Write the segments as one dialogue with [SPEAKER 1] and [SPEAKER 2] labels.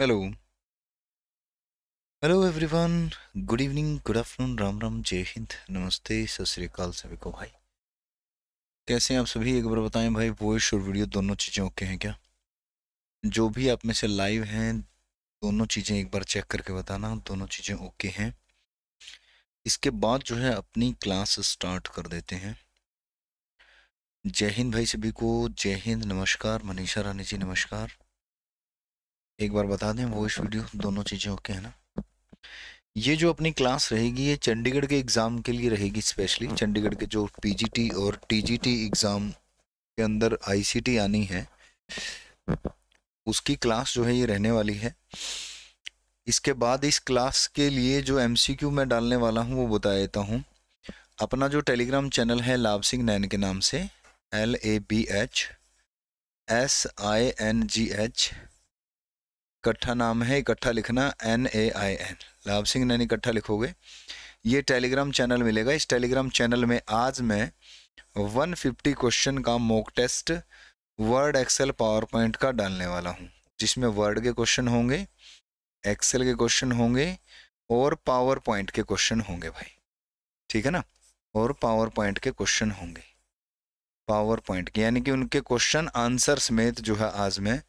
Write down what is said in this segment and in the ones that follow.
[SPEAKER 1] Hello hello everyone
[SPEAKER 2] good evening good afternoon Ram Ram Jai Hind नमस्ते सत श्रीकाल सभी को भाई कैसे हैं आप सभी एक बार बताएं भाई वॉइस और वीडियो दोनों चीज़ें ओके हैं क्या जो भी आप में से लाइव हैं दोनों चीज़ें एक बार चेक करके बताना दोनों चीज़ें ओके हैं इसके बाद जो है अपनी क्लास स्टार्ट कर देते हैं जय हिंद भाई सभी को जय हिंद नमस्कार मनीषा रानी जी नमस्कार एक बार बता दें वॉइस वीडियो दोनों चीज़ें ओके है ना ये जो अपनी क्लास रहेगी ये चंडीगढ़ के एग्ज़ाम के लिए रहेगी स्पेशली हम्म। चंडीगढ़ के जो पीजीटी और टीजीटी एग्ज़ाम के अंदर आईसीटी आनी है उसकी क्लास जो है ये रहने वाली है इसके बाद इस क्लास के लिए जो एमसीक्यू मैं डालने वाला हूँ वो बता देता हूँ अपना जो टेलीग्राम चैनल है लाभ सिंह नैन के नाम से L A B H S I N G H इकट्ठा नाम है इकट्ठा लिखना एन ए आई एन लाभ सिंह नैन इकट्ठा लिखोगे ये टेलीग्राम चैनल मिलेगा इस टेलीग्राम चैनल में आज मैं 150 क्वेश्चन का mock test Word Excel PowerPoint का डालने वाला हूँ जिसमें वर्ड के क्वेश्चन होंगे एक्सेल के क्वेश्चन होंगे और पावर पॉइंट के क्वेश्चन होंगे भाई ठीक है ना और पावर पॉइंट के क्वेश्चन होंगे पावर पॉइंट के यानी कि उनके क्वेश्चन आंसर समेत जो है आज मैं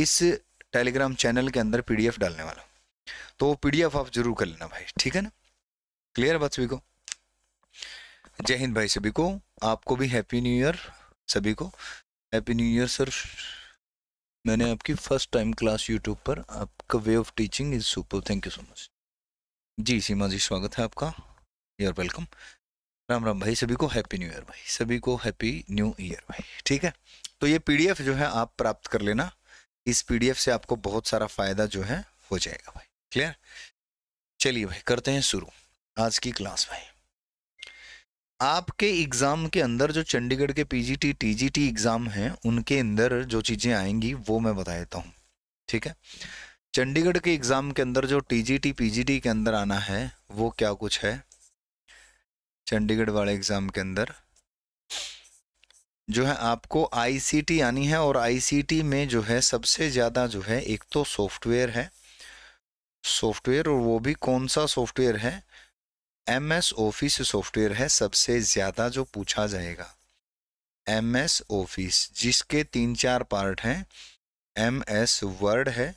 [SPEAKER 2] इस टेलीग्राम चैनल के अंदर पीडीएफ डालने वाला तो वो पीडीएफ आप जरूर कर लेना भाई ठीक है ना क्लियर बात सभी को जय हिंद भाई सभी को आपको भी हैप्पी न्यू ईयर सभी को हैप्पी न्यू ईयर सर मैंने आपकी फर्स्ट टाइम क्लास यूट्यूब पर आपका way of teaching is super thank you so much जी सीमा जी स्वागत है आपका यूर वेलकम राम राम भाई सभी को हैप्पी न्यू ईयर भाई सभी को हैप्पी न्यू ईयर भाई ठीक है तो ये पीडीएफ जो है आप प्राप्त कर लेना इस पीडीएफ से आपको बहुत सारा फायदा जो है हो जाएगा भाई क्लियर चलिए भाई करते हैं शुरू आज की क्लास भाई आपके एग्ज़ाम के अंदर जो चंडीगढ़ के पीजीटी टीजीटी एग्ज़ाम हैं उनके अंदर जो चीज़ें आएंगी वो मैं बता देता हूँ ठीक है चंडीगढ़ के एग्ज़ाम के अंदर जो टीजीटी पीजीटी के अंदर आना है वो क्या कुछ है चंडीगढ़ वाले एग्ज़ाम के अंदर जो है आपको आईसीटी आनी है और आईसीटी में जो है सबसे ज़्यादा जो है एक तो सॉफ्टवेयर है सॉफ्टवेयर और वो भी कौन सा सॉफ्टवेयर है एम एस ऑफिस सॉफ्टवेयर है सबसे ज़्यादा जो पूछा जाएगा एम एस ऑफिस जिसके तीन चार पार्ट हैं एम एस वर्ड है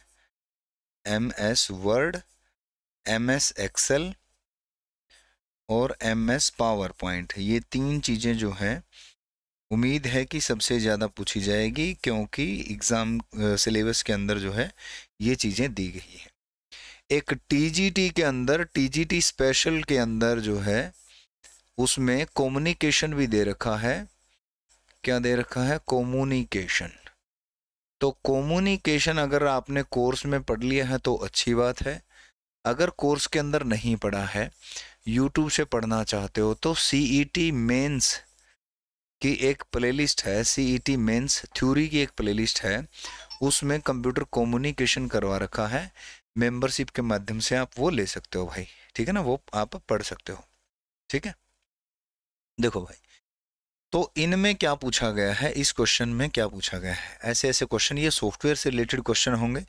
[SPEAKER 2] M S Word M S Excel और एम एस पावर पॉइंट ये तीन चीज़ें जो है उम्मीद है कि सबसे ज़्यादा पूछी जाएगी क्योंकि एग्ज़ाम सिलेबस के अंदर जो है ये चीज़ें दी गई हैं एक टीजीटी के अंदर टीजीटी स्पेशल के अंदर जो है उसमें कम्युनिकेशन भी दे रखा है क्या दे रखा है कम्युनिकेशन तो कम्युनिकेशन अगर आपने कोर्स में पढ़ लिया है तो अच्छी बात है अगर कोर्स के अंदर नहीं पढ़ा है यूट्यूब से पढ़ना चाहते हो तो सी ई टी मेन्स की एक प्लेलिस्ट है C E T mains theory की एक प्लेलिस्ट है उसमें कंप्यूटर कम्युनिकेशन करवा रखा है मेंबरशिप के माध्यम से आप वो ले सकते हो भाई ठीक है ना वो आप पढ़ सकते हो ठीक है देखो भाई तो इनमें क्या पूछा गया है इस क्वेश्चन में क्या पूछा गया है ऐसे ऐसे क्वेश्चन ये सॉफ्टवेयर से रिलेटेड क्वेश्चन होंगे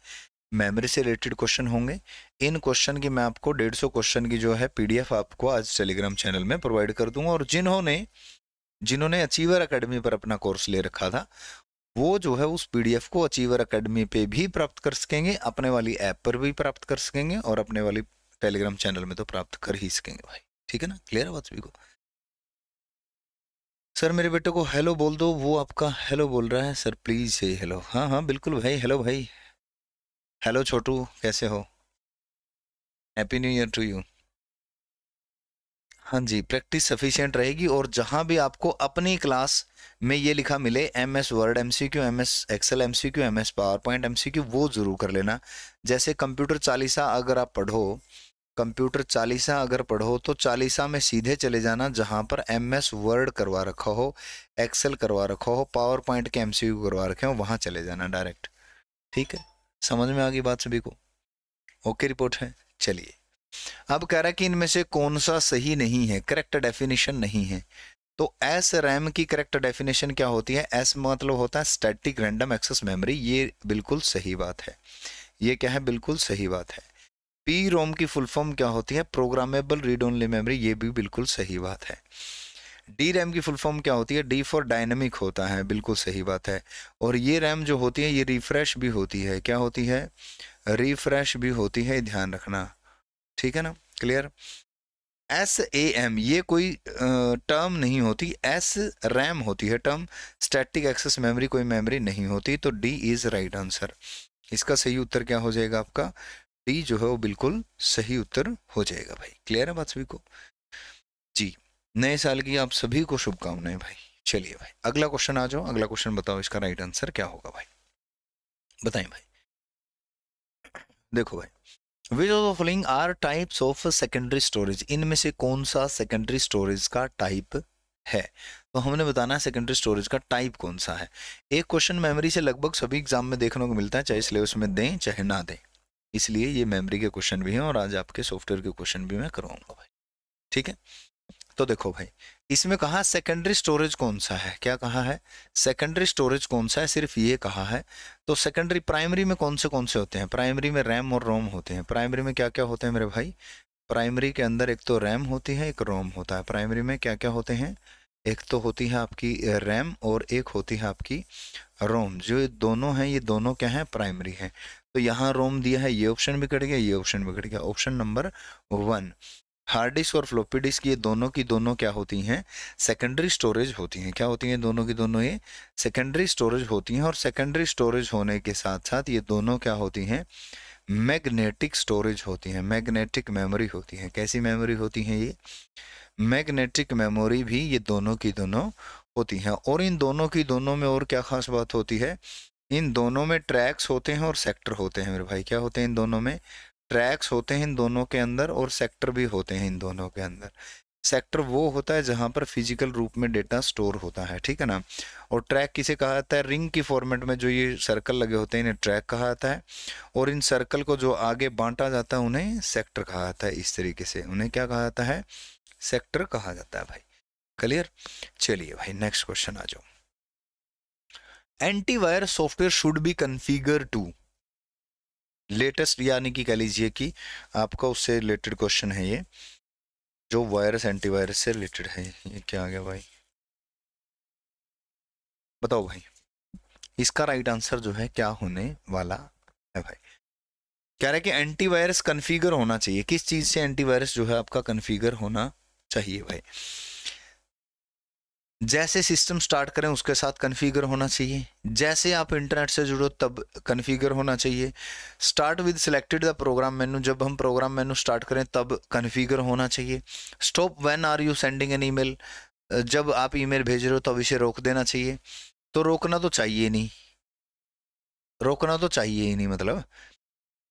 [SPEAKER 2] मेमोरी से रिलेटेड क्वेश्चन होंगे इन क्वेश्चन की मैं आपको डेढ़ सौ क्वेश्चन की जो है पीडीएफ आपको आज टेलीग्राम चैनल में प्रोवाइड कर दूंगा और जिन्होंने जिन्होंने अचीवर अकेडमी पर अपना कोर्स ले रखा था वो जो है उस पीडीएफ को अचीवर अकेडमी पे भी प्राप्त कर सकेंगे अपने वाली ऐप पर भी प्राप्त कर सकेंगे और अपने वाली टेलीग्राम चैनल में तो प्राप्त कर ही सकेंगे भाई ठीक है ना क्लियर है बात सभी को सर मेरे बेटे को हेलो बोल दो वो आपका हेलो बोल रहा है सर प्लीज़ से हेलो हाँ हाँ बिल्कुल भाई हेलो भाई हेलो छोटू कैसे हो happy new year to you हाँ जी प्रैक्टिस सफिशियंट रहेगी और जहाँ भी आपको अपनी क्लास में ये लिखा मिले M S Word M C Q M S Excel M C Q M S PowerPoint M C Q वो ज़रूर कर लेना जैसे कंप्यूटर चालीसा अगर आप पढ़ो कंप्यूटर चालीसा अगर पढ़ो तो चालीसा में सीधे चले जाना जहाँ पर एम एस वर्ड करवा रखा हो एक्सेल करवा रखा हो पावर पॉइंट के एम सी यू करवा रखे हो वहाँ चले जाना डायरेक्ट ठीक है समझ में आ गई बात सभी को ओके रिपोर्ट है चलिए अब कह रहा है कि इनमें से कौन सा सही नहीं है करेक्ट डेफिनेशन नहीं है तो एस रैम की करेक्ट डेफिनेशन क्या होती है एस मतलब होता है स्टैटिक रैंडम एक्सेस मेमोरी ये बिल्कुल सही बात है ये क्या है बिल्कुल सही बात है पी रोम की फुल फॉर्म क्या होती है प्रोग्रामेबल रीड ओनली मेमोरी ये भी बिल्कुल सही बात है डी रैम की फुल फॉर्म क्या होती है डी फॉर डायनेमिक होता है बिल्कुल सही बात है और ये रैम जो होती है ये रिफ्रेश भी होती है क्या होती है रिफ्रेश भी होती है ध्यान रखना ठीक है ना क्लियर एस ए एम ये कोई टर्म नहीं होती एस रैम होती है टर्म स्टैटिक एक्सेस मेमोरी कोई मेमोरी नहीं होती तो डी इज़ राइट आंसर इसका सही उत्तर क्या हो जाएगा आपका डी जो है वो बिल्कुल सही उत्तर हो जाएगा भाई क्लियर है बात सभी को जी नए साल की आप सभी को शुभकामनाएं भाई चलिए भाई अगला क्वेश्चन आ जाओ अगला क्वेश्चन बताओ इसका राइट आंसर क्या होगा भाई बताएं भाई देखो भाई which of the following are types of secondary storage इनमें से कौन सा सेकेंडरी स्टोरेज का टाइप है तो हमने बताना है सेकेंडरी स्टोरेज का टाइप कौन सा है एक क्वेश्चन मेमोरी से लगभग सभी एग्जाम में देखने को मिलता है चाहे सिलेबस में दें चाहे ना दें इसलिए ये मेमोरी के क्वेश्चन भी हैं और आज आपके सॉफ्टवेयर के क्वेश्चन भी मैं करवाऊंगा भाई ठीक है तो देखो भाई इसमें कहा सेकेंडरी स्टोरेज कौन सा है क्या कहा है सेकेंडरी स्टोरेज कौन सा है सिर्फ ये कहा है तो सेकेंडरी प्राइमरी में कौन से कौन से होते हैं प्राइमरी में रैम और रोम होते हैं प्राइमरी में क्या क्या होते हैं मेरे भाई प्राइमरी के अंदर एक तो रैम होती है एक रोम होता है प्राइमरी में क्या क्या होते हैं एक तो होती है आपकी रैम और एक होती है आपकी रोम जो दोनों हैं ये दोनों क्या हैं प्राइमरी हैं तो यहाँ रोम दिया है ये ऑप्शन भी कट गया ये ऑप्शन भी कट गया option number one hard disk और फ्लोपी डिस्क ये दोनों की दोनों क्या होती हैं सेकेंडरी स्टोरेज होती हैं क्या होती हैं दोनों की दोनों ये सेकेंडरी स्टोरेज होती हैं और सेकेंडरी स्टोरेज होने के साथ साथ ये दोनों क्या होती हैं मैग्नेटिक स्टोरेज होती हैं मैग्नेटिक मेमोरी होती हैं कैसी मेमोरी होती हैं ये मैग्नेटिक मेमोरी भी ये दोनों की दोनों होती हैं और इन दोनों की दोनों में और क्या ख़ास बात होती है इन दोनों में ट्रैक्स होते हैं और सेक्टर होते हैं मेरे भाई क्या होते हैं इन दोनों में ट्रैक्स होते हैं इन दोनों के अंदर और सेक्टर भी होते हैं इन दोनों के अंदर सेक्टर वो होता है जहाँ पर फिजिकल रूप में डेटा स्टोर होता है ठीक है ना और ट्रैक किसे कहा जाता है रिंग की फॉर्मेट में जो ये सर्कल लगे होते हैं इन्हें ट्रैक कहा जाता है और इन सर्कल को जो आगे बांटा जाता है उन्हें सेक्टर कहा जाता है इस तरीके से उन्हें क्या कहा जाता है सेक्टर कहा जाता है भाई क्लियर चलिए भाई नेक्स्ट क्वेश्चन आ जाओ antivirus software should be configure to latest यानी कि कह लीजिए कि आपका उससे रिलेटेड क्वेश्चन है ये जो वायरस एंटीवायरस से रिलेटेड है ये क्या आ गया भाई बताओ भाई इसका राइट आंसर जो है क्या होने वाला है भाई कह रहे कि एंटीवायरस कन्फिगर होना चाहिए किस चीज़ से एंटीवायरस जो है आपका कन्फिगर होना चाहिए भाई जैसे सिस्टम स्टार्ट करें उसके साथ कन्फिगर होना चाहिए जैसे आप इंटरनेट से जुड़ो तब कन्फिगर होना चाहिए start with selected the program menu जब हम प्रोग्राम मेनू स्टार्ट करें तब कन्फिगर होना चाहिए stop when are you sending an email जब आप ईमेल भेज रहे हो तब इसे रोक देना चाहिए तो रोकना तो चाहिए नहीं रोकना तो चाहिए ही नहीं मतलब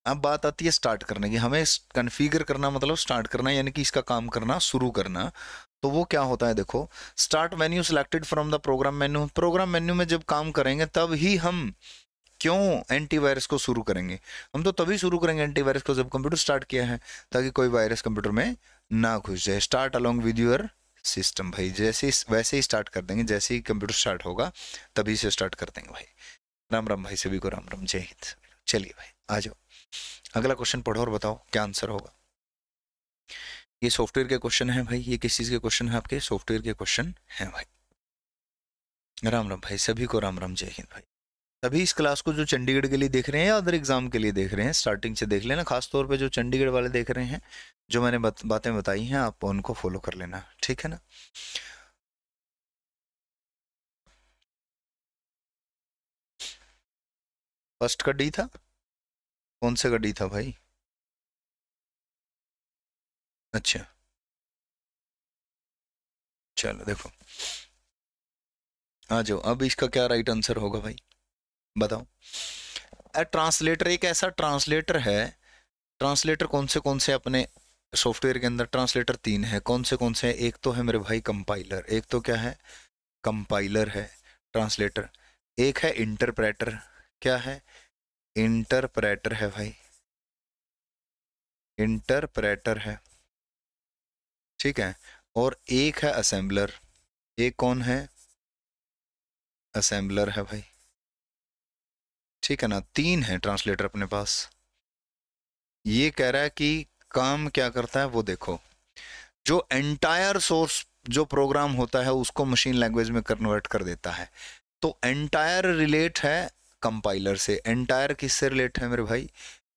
[SPEAKER 2] अब बात आती है स्टार्ट करने की हमें कन्फिगर करना मतलब स्टार्ट करना यानी कि इसका काम करना शुरू करना तो वो क्या होता है देखो start menu selected from the program menu program menu में जब काम करेंगे तब ही हम क्यों एंटीवायरस को शुरू करेंगे हम तो तभी शुरू करेंगे एंटीवायरस को जब कंप्यूटर स्टार्ट किया है ताकि कोई वायरस कंप्यूटर में ना घुस जाए start along with your system भाई जैसे वैसे ही स्टार्ट कर देंगे जैसे ही कंप्यूटर स्टार्ट होगा तभी से स्टार्ट कर देंगे भाई राम राम भाई सभी को राम राम जय हिंद चलिए भाई आ जाओ अगला क्वेश्चन पढ़ो और बताओ क्या आंसर होगा ये सॉफ्टवेयर के क्वेश्चन है भाई ये किस चीज़ के क्वेश्चन है आपके सॉफ्टवेयर के क्वेश्चन हैं भाई राम राम भाई सभी को राम राम जय हिंद भाई सभी इस क्लास को जो चंडीगढ़ के लिए देख रहे हैं या अदर एग्जाम के लिए देख रहे हैं स्टार्टिंग से देख लेना खासतौर पे जो चंडीगढ़ वाले देख रहे हैं जो मैंने बत,
[SPEAKER 1] बातें बताई हैं आप उनको फॉलो कर लेना ठीक है ना फर्स्ट का डी था कौन सा का डी था भाई अच्छा चलो देखो आ जाओ अब इसका क्या राइट आंसर होगा भाई बताओ ए
[SPEAKER 2] ट्रांसलेटर एक ऐसा ट्रांसलेटर है ट्रांसलेटर कौन से कौन से अपने सॉफ्टवेयर के अंदर ट्रांसलेटर तीन है कौन से कौन से है एक तो है मेरे भाई कंपाइलर एक तो क्या है कंपाइलर है ट्रांसलेटर एक है इंटरप्रेटर क्या है इंटरप्रेटर है भाई इंटरप्रेटर है
[SPEAKER 1] ठीक है और एक है असेंबलर एक कौन है असेंबलर है भाई ठीक है ना तीन है
[SPEAKER 2] ट्रांसलेटर अपने पास ये कह रहा है कि काम क्या करता है वो देखो जो एंटायर सोर्स जो प्रोग्राम होता है उसको मशीन लैंग्वेज में कन्वर्ट कर देता है तो एंटायर रिलेट है कंपाइलर से एंटायर किससे रिलेट है मेरे भाई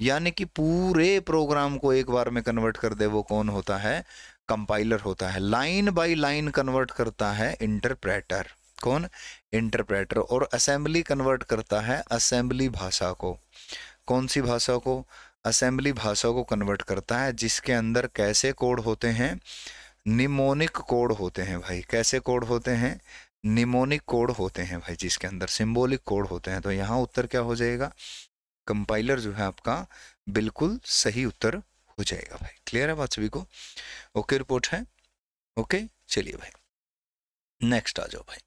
[SPEAKER 2] यानी कि पूरे प्रोग्राम को एक बार में कन्वर्ट कर दे वो कौन होता है कंपाइलर होता है लाइन बाय लाइन कन्वर्ट करता है इंटरप्रेटर कौन इंटरप्रेटर और असेंबली कन्वर्ट करता है असेंबली भाषा को कौन सी भाषा को असेंबली भाषा को कन्वर्ट करता है जिसके अंदर कैसे कोड होते हैं निमोनिक कोड होते हैं भाई कैसे कोड होते हैं निमोनिक कोड होते हैं भाई जिसके अंदर सिंबॉलिक कोड होते हैं तो यहाँ उत्तर क्या हो जाएगा कंपाइलर जो है आपका बिल्कुल सही उत्तर हो जाएगा भाई क्लियर है बात सभी को ओके रिपोर्ट है ओके चलिए भाई नेक्स्ट आ जाओ भाई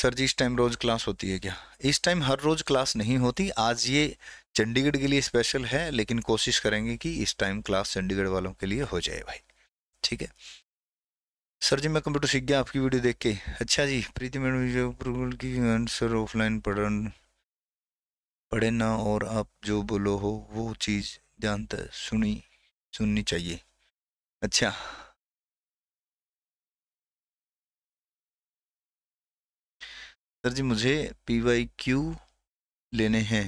[SPEAKER 2] सर जी इस टाइम रोज क्लास होती है क्या इस टाइम हर रोज क्लास नहीं होती आज ये चंडीगढ़ के लिए स्पेशल है लेकिन कोशिश करेंगे कि इस टाइम क्लास चंडीगढ़ वालों के लिए हो जाए भाई ठीक है सर जी मैं कंप्यूटर सीख गया आपकी वीडियो देख के अच्छा जी प्रीति मैडम अप्रूवल की आंसर ऑफलाइन पढ़न पढ़े ना और
[SPEAKER 1] आप जो बोलो हो वो चीज़ जानते सुनी सुननी चाहिए अच्छा सर जी मुझे पी वाई क्यू लेने हैं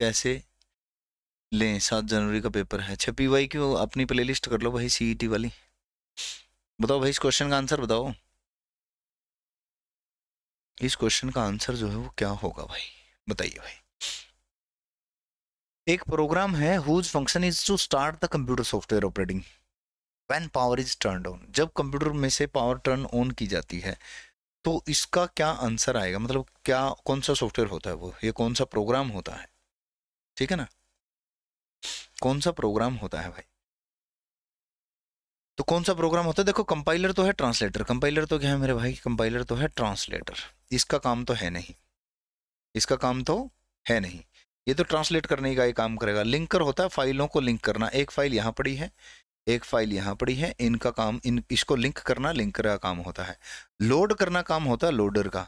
[SPEAKER 2] कैसे लें सात जनवरी का पेपर है अच्छा पी वाई क्यू अपनी प्लेलिस्ट कर लो भाई सी ई टी वाली बताओ भाई इस क्वेश्चन का आंसर बताओ इस क्वेश्चन का आंसर जो है वो क्या होगा भाई बताइए भाई एक प्रोग्राम है whose function is to start the computer software operating when power is turn on जब कंप्यूटर में से पावर टर्न ऑन की जाती है तो इसका क्या आंसर आएगा मतलब क्या कौन सा सॉफ्टवेयर होता है वो ये कौन सा प्रोग्राम होता है ठीक है ना कौन सा प्रोग्राम होता है भाई तो कौन सा प्रोग्राम होता है देखो कंपाइलर तो है ट्रांसलेटर कंपाइलर तो क्या है मेरे भाई कंपाइलर तो है ट्रांसलेटर इसका काम तो है नहीं इसका काम तो है नहीं ये तो ट्रांसलेट करने का ही काम करेगा लिंकर होता है फाइलों को लिंक करना एक फाइल यहाँ पड़ी है एक फाइल यहाँ पड़ी है इनका काम इन इसको लिंक करना लिंकर का काम होता है लोड करना काम होता है लोडर का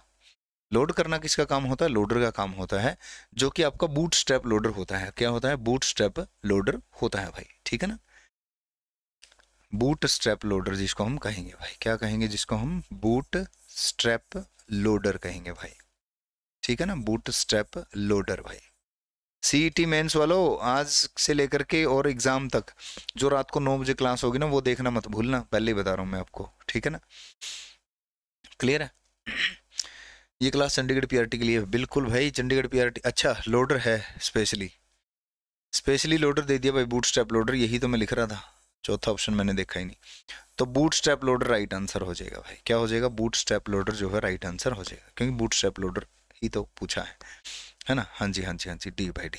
[SPEAKER 2] लोड करना किसका काम होता है लोडर का काम होता है जो कि आपका बूट स्टेप लोडर होता है क्या होता है बूट स्टेप लोडर होता है भाई ठीक है ना बूट स्ट्रैप लोडर जिसको हम कहेंगे भाई क्या कहेंगे जिसको हम बूट स्ट्रैप लोडर कहेंगे भाई ठीक है ना बूट स्ट्रैप लोडर भाई सीईटी मेंस e वालों आज से लेकर के और एग्ज़ाम तक जो रात को नौ बजे क्लास होगी ना वो देखना मत भूलना पहले ही बता रहा हूँ मैं आपको ठीक है ना क्लियर है ये क्लास चंडीगढ़ पीआरटी e के लिए बिल्कुल भाई चंडीगढ़ पीआरटी e अच्छा लोडर है स्पेशली स्पेशली लोडर दे दिया भाई बूट स्टेप लोडर यही तो मैं लिख रहा था चौथा ऑप्शन मैंने देखा ही नहीं तो bootstrap loader right answer हो जाएगा भाई क्या हो जाएगा बूट स्टेप लोडर जो है राइट आंसर हो जाएगा क्योंकि बूट स्टेप लोडर ही तो पूछा है है ना हाँ जी हाँ जी हाँ जी डी बाई डी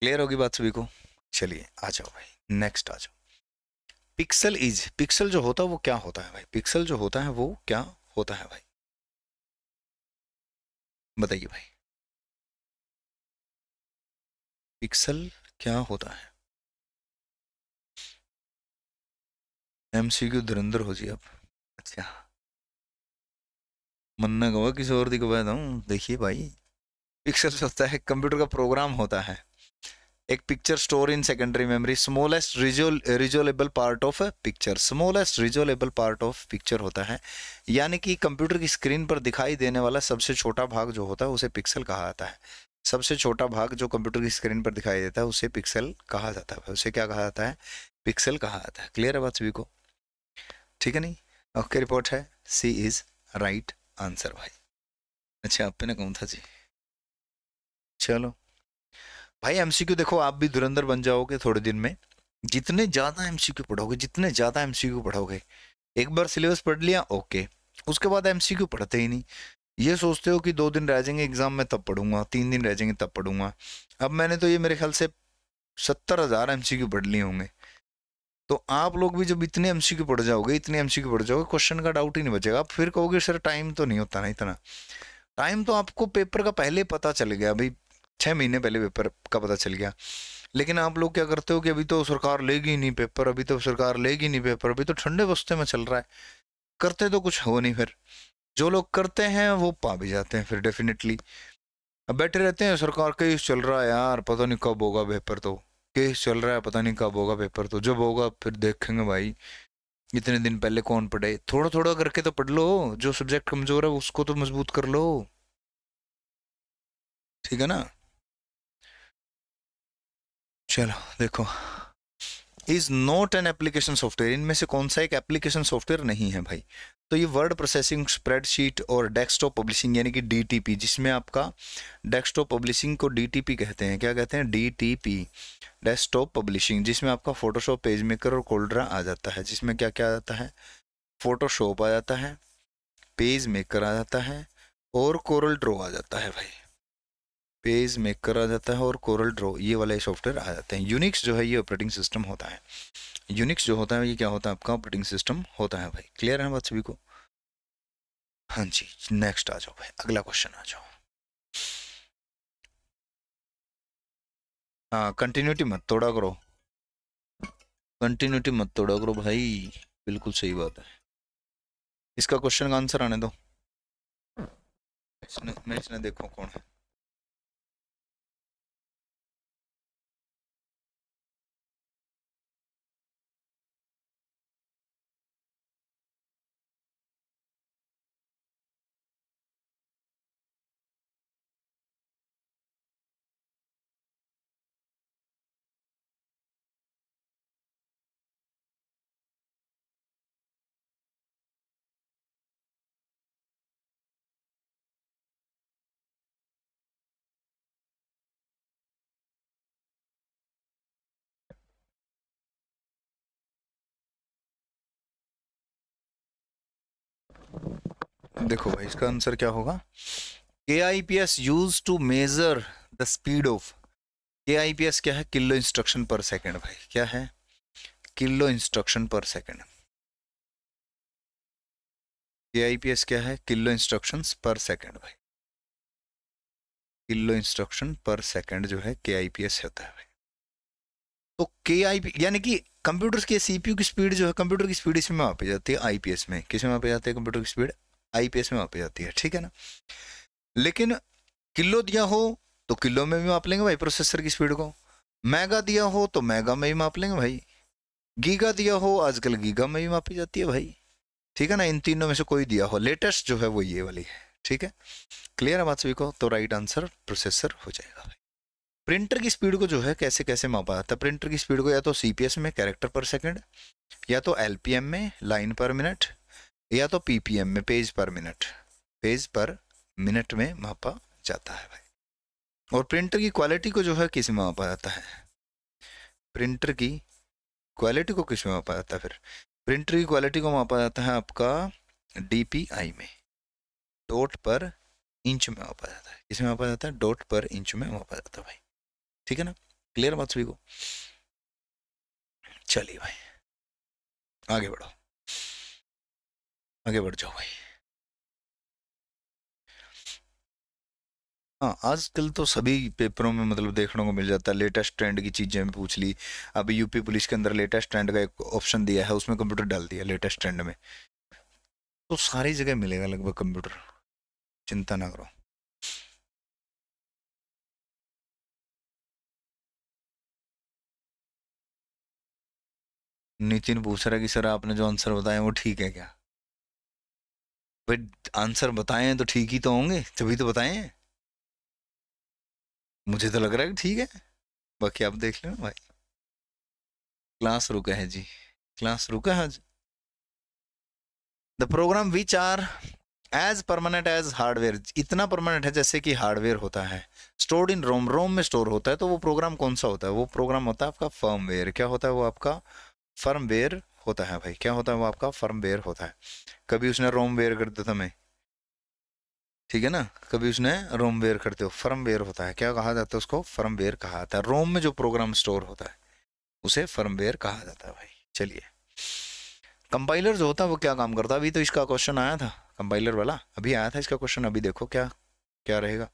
[SPEAKER 2] क्लियर होगी बात सभी को चलिए आ जाओ भाई नेक्स्ट आ जाओ
[SPEAKER 1] पिक्सल इज पिक्सल जो होता है वो क्या होता है भाई पिक्सल जो होता है वो क्या होता है भाई बताइए भाई पिक्सल क्या होता है एमसीक्यू धुरंधर हो जी अब अच्छा
[SPEAKER 2] मन्ना गवा किसी और दी गवा देखिए भाई पिक्सल्स होता है कंप्यूटर का प्रोग्राम होता है एक picture store in secondary memory smallest resol resolvable part of picture smallest resolvable part of picture होता है यानी कि कंप्यूटर की स्क्रीन पर दिखाई देने वाला सबसे छोटा भाग जो होता है उसे पिक्सल कहा जाता है सबसे छोटा भाग जो कंप्यूटर की स्क्रीन पर दिखाई देता है उसे पिक्सल कहा जाता है उसे क्या कहा जाता है पिक्सल कहा जाता है क्लियर है बात सभी को ठीक है नहीं ओके रिपोर्ट है सी इज राइट आंसर भाई अच्छा आप पे ना कौन था जी चलो भाई एमसीक्यू देखो आप भी धुरंधर बन जाओगे थोड़े दिन में जितने ज़्यादा एमसीक्यू पढ़ोगे जितने ज़्यादा एमसीक्यू पढ़ोगे एक बार सिलेबस पढ़ लिया ओके उसके बाद एमसीक्यू पढ़ते ही नहीं ये सोचते हो कि दो दिन रह जाएंगे एग्जाम में तब पढ़ूंगा तीन दिन रह जाएंगे तब पढ़ूंगा अब मैंने तो ये मेरे ख्याल से सत्तर हज़ार एम पढ़ लिए होंगे तो आप लोग भी जब इतने एम पढ़ जाओगे इतने एम पढ़ जाओगे क्वेश्चन का डाउट ही नहीं बचेगा आप फिर कहोगे सर टाइम तो नहीं होता ना इतना टाइम तो आपको पेपर का पहले पता चल गया भाई छः महीने पहले पेपर का पता चल गया लेकिन आप लोग क्या करते हो कि अभी तो सरकार लेगी नहीं पेपर अभी तो सरकार लेगी नहीं पेपर अभी तो ठंडे बस्ते में चल रहा है करते तो कुछ हो नहीं फिर जो लोग करते हैं वो पा भी जाते हैं फिर डेफिनेटली अब बैठे रहते हैं सरकार केस चल रहा है यार पता नहीं कब होगा पेपर तो केस चल रहा है पता नहीं कब होगा पेपर तो जब होगा फिर देखेंगे भाई इतने दिन पहले कौन पढ़े थोड़ा थोड़ा करके तो पढ़ लो जो सब्जेक्ट
[SPEAKER 1] कमजोर है उसको तो मजबूत कर लो ठीक है ना चलो देखो is not an
[SPEAKER 2] application software इनमें से कौन सा एक एप्लीकेशन सॉफ्टवेयर नहीं है भाई तो ये वर्ड प्रोसेसिंग स्प्रेडशीट और डेस्कटॉप पब्लिशिंग यानी कि डीटीपी जिसमें आपका डेस्कटॉप पब्लिशिंग को डीटीपी कहते हैं क्या कहते हैं डीटीपी डेस्कटॉप पब्लिशिंग जिसमें आपका फोटोशॉप पेज मेकर और कोल्ड्रा आ जाता है जिसमें क्या क्या आ जाता है फोटोशॉप आ जाता है पेज मेकर आ जाता है और कोरल ड्रो आ जाता है भाई पेज मेकर आ जाता है और कोरल ड्रो ये वाला सॉफ्टवेयर आ जाते हैं यूनिक्स जो है ये ऑपरेटिंग सिस्टम होता है यूनिक्स जो होता है ये क्या होता है आपका ऑपरेटिंग सिस्टम होता है भाई क्लियर है बात सभी को हाँ जी नेक्स्ट आ जाओ भाई अगला क्वेश्चन आ जाओ हाँ कंटिन्यूटी मत तोड़ा करो कंटिन्यूटी मत तोड़ा करो भाई बिल्कुल सही बात है इसका क्वेश्चन का आंसर आने दो
[SPEAKER 1] मैं इसने देखो कौन है
[SPEAKER 2] देखो भाई इसका आंसर क्या होगा K I P S use to measure the speed of K I P S क्या है किलो इंस्ट्रक्शन पर सेकेंड भाई क्या है किलो
[SPEAKER 1] इंस्ट्रक्शन पर सेकेंड के आई पी एस क्या है किलो इंस्ट्रक्शन पर सेकेंड भाई किलो इंस्ट्रक्शन पर
[SPEAKER 2] सेकेंड जो है के आई पी एस होता है भाई तो के आई पी यानी कि कंप्यूटर की सीपीयू की स्पीड जो है कंप्यूटर की स्पीड इसमें मापी जाती है आईपीएस में किसमें मापी जाती है कंप्यूटर की स्पीड आईपीएस में मापी जाती है ठीक है ना लेकिन किलो दिया हो तो किलो में भी माप लेंगे भाई प्रोसेसर की स्पीड को मैगा दिया हो तो मैगा में भी माप लेंगे भाई गीगा दिया हो आजकल गीगा में भी मापी जाती है भाई ठीक है ना इन तीनों में से कोई दिया हो लेटेस्ट जो है वो ये वाली है ठीक है क्लियर है बात सभी को तो राइट आंसर प्रोसेसर हो जाएगा भाई प्रिंटर की स्पीड को जो है कैसे कैसे मापा जाता है प्रिंटर की स्पीड को या तो सी में कैरेक्टर पर सेकेंड या तो एल में लाइन पर मिनट या तो पीपीएम में पेज पर मिनट पेज पर मिनट में मापा जाता है भाई और प्रिंटर की क्वालिटी को जो है किस में मापा जाता है प्रिंटर की क्वालिटी को किस में मापा जाता है फिर प्रिंटर की क्वालिटी को मापा जाता है आपका डीपीआई में डॉट पर इंच में मापा जाता है इसमें मापा जाता है डॉट पर इंच में मापा जाता है भाई
[SPEAKER 1] ठीक है ना क्लियर बात सभी को चलिए भाई आगे बढ़ो आगे बढ़ जाओ भाई हाँ आजकल तो सभी पेपरों में
[SPEAKER 2] मतलब देखने को मिल जाता है लेटेस्ट ट्रेंड की चीज़ें भी पूछ ली अभी यूपी पुलिस के अंदर लेटेस्ट ट्रेंड का एक
[SPEAKER 1] ऑप्शन दिया है उसमें कंप्यूटर डाल दिया लेटेस्ट ट्रेंड में तो सारी जगह मिलेगा लगभग कंप्यूटर चिंता ना करो नितिन पूछ रहा है कि सर आपने जो आंसर बताया वो ठीक है क्या भाई
[SPEAKER 2] आंसर बताएं तो ठीक ही तो होंगे तभी तो बताएं मुझे तो लग रहा है कि ठीक है बाकी आप देख लेना भाई क्लास रुका है जी क्लास रुका है आज the program which are as permanent as hardware इतना परमानेंट है जैसे कि हार्डवेयर होता है स्टोर्ड इन रोम रोम में स्टोर होता है तो वो प्रोग्राम कौन सा होता है वो प्रोग्राम होता है आपका फर्मवेयर क्या होता है वो आपका फर्मवेयर होता है भाई क्या होता है वो आपका फर्मवेयर होता है कभी उसने रोम वेयर कर दिया तुम्हें ठीक है ना कभी उसने रोम वेयर करते हो फर्मवेयर होता है क्या कहा जाता है उसको फर्मवेयर कहा जाता है रोम में जो प्रोग्राम स्टोर होता है उसे फर्मवेयर कहा जाता है भाई चलिए कंपाइलर जो होता है वो क्या काम करता है अभी तो इसका क्वेश्चन आया था कंपाइलर वाला अभी आया था इसका क्वेश्चन अभी देखो क्या क्या रहेगा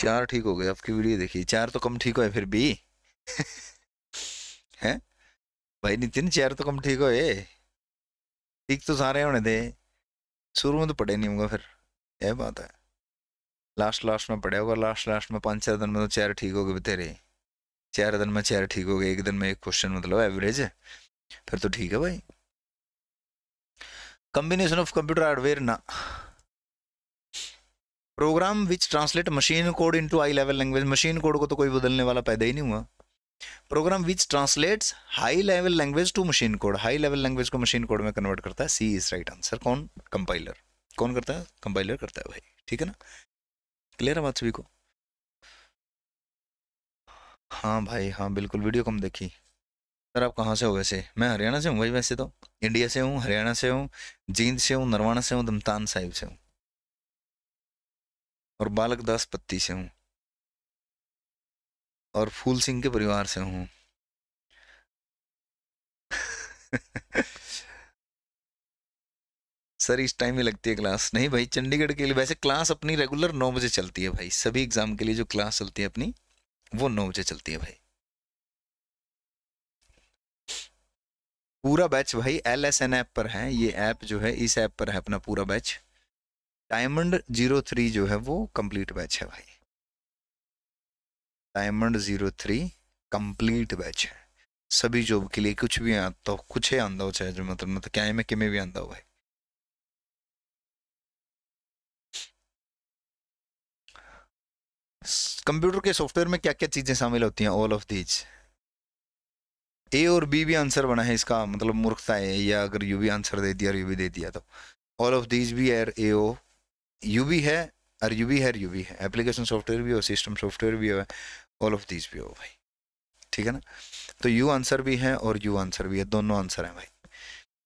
[SPEAKER 2] चार ठीक हो गए आपकी वीडियो देखिए चार तो कम ठीक हो फिर भी भाई नितिन चेयर तो कम ठीक हो ठीक तो सारे होने दे शुरू में तो पढ़े नहीं होगा फिर यह बात है लास्ट लास्ट में पढ़े होगा लास्ट लास्ट में पाँच चार दिन में तो चेयर ठीक हो गए बतेरे चार दिन में चेयर ठीक हो गए एक दिन में एक क्वेश्चन मतलब एवरेज है फिर तो ठीक है भाई कंबिनेशन ऑफ कंप्यूटर हार्डवेयर ना program which translate machine code into high level language machine code को तो कोई बदलने वाला पैदा ही नहीं हुआ program which translates high level language to machine code high level language को मशीन कोड में कन्वर्ट करता है सी इज राइट आंसर कौन कंपाइलर कौन करता है कंपाइलर करता है भाई ठीक है ना क्लियर है बात सभी को हाँ भाई हाँ बिल्कुल वीडियो कम देखी सर आप कहाँ से हो वैसे मैं हरियाणा से हूँ भाई वैसे तो इंडिया से हूँ हरियाणा से हूँ जींद से हूँ नरवाना से हूँ दमतान साहिब से हूँ
[SPEAKER 1] और बालक दास पत्ती से हूँ और फूल सिंह के परिवार से हूँ
[SPEAKER 2] सर इस टाइम में लगती है क्लास नहीं भाई चंडीगढ़ के लिए वैसे क्लास अपनी रेगुलर नौ बजे चलती है भाई सभी एग्जाम के लिए जो क्लास चलती है अपनी वो नौ बजे चलती है भाई पूरा बैच भाई एल एस एन ऐप पर है ये ऐप जो है इस ऐप पर है अपना पूरा बैच डायमंड जीरो थ्री जो है वो कंप्लीट बैच है भाई diamond zero three complete batch है सभी जॉब के लिए कुछ भी आता हो कुछ ही आंदा हो चाहे जो मतलब मतलब क्या में किमें
[SPEAKER 1] भी आंदा हो भाई कंप्यूटर के सॉफ्टवेयर में क्या क्या चीजें शामिल होती हैं ऑल ऑफ दीज
[SPEAKER 2] ए और बी भी आंसर बना है इसका मतलब मूर्खता है या अगर यू भी आंसर दे दिया और यू भी दे दिया तो ऑल ऑफ दीज भी है ए ओ यू भी है आर यू है यू भी है एप्लीकेशन सॉफ्टवेयर भी हो सिस्टम सॉफ्टवेयर भी हो ऑल ऑफ दीज भी हो भाई ठीक है ना तो यू आंसर भी है और यू आंसर भी है दोनों आंसर है भाई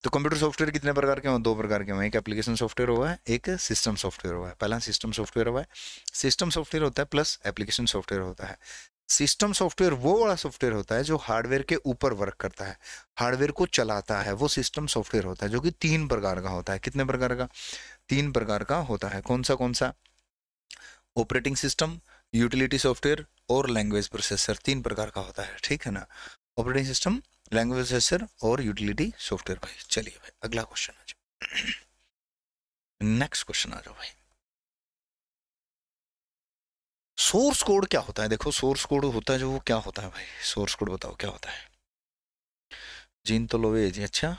[SPEAKER 2] तो कंप्यूटर सॉफ्टवेयर कितने प्रकार के हों दो प्रकार के हों एक एप्लीकेशन सॉफ्टवेयर हुआ है एक सिस्टम सॉफ्टवेयर हुआ है पहला सिस्टम सॉफ्टवेयर हुआ है सिस्टम सॉफ्टवेयर होता है प्लस एप्लीकेशन सॉफ्टवेयर होता है सिस्टम सॉफ्टवेयर वो वाला सॉफ्टवेयर होता है जो हार्डवेयर के ऊपर वर्क करता है हार्डवेयर को चलाता है वो सिस्टम सॉफ्टवेयर होता है जो कि तीन प्रकार का होता है कितने प्रकार का तीन प्रकार का होता है कौन सा कौन सा ऑपरेटिंग सिस्टम यूटिलिटी सॉफ्टवेयर और लैंग्वेज प्रोसेसर तीन प्रकार का होता है ठीक है ना ऑपरेटिंग सिस्टम लैंग्वेज प्रोसेसर और यूटिलिटी सॉफ्टवेयर भाई चलिए भाई अगला
[SPEAKER 1] क्वेश्चन आ जाओ नेक्स्ट क्वेश्चन आ जाओ भाई सोर्स कोड क्या होता है देखो सोर्स कोड होता है जो वो क्या होता है भाई सोर्स
[SPEAKER 2] कोड बताओ क्या होता है जीन तो लोवे जी अच्छा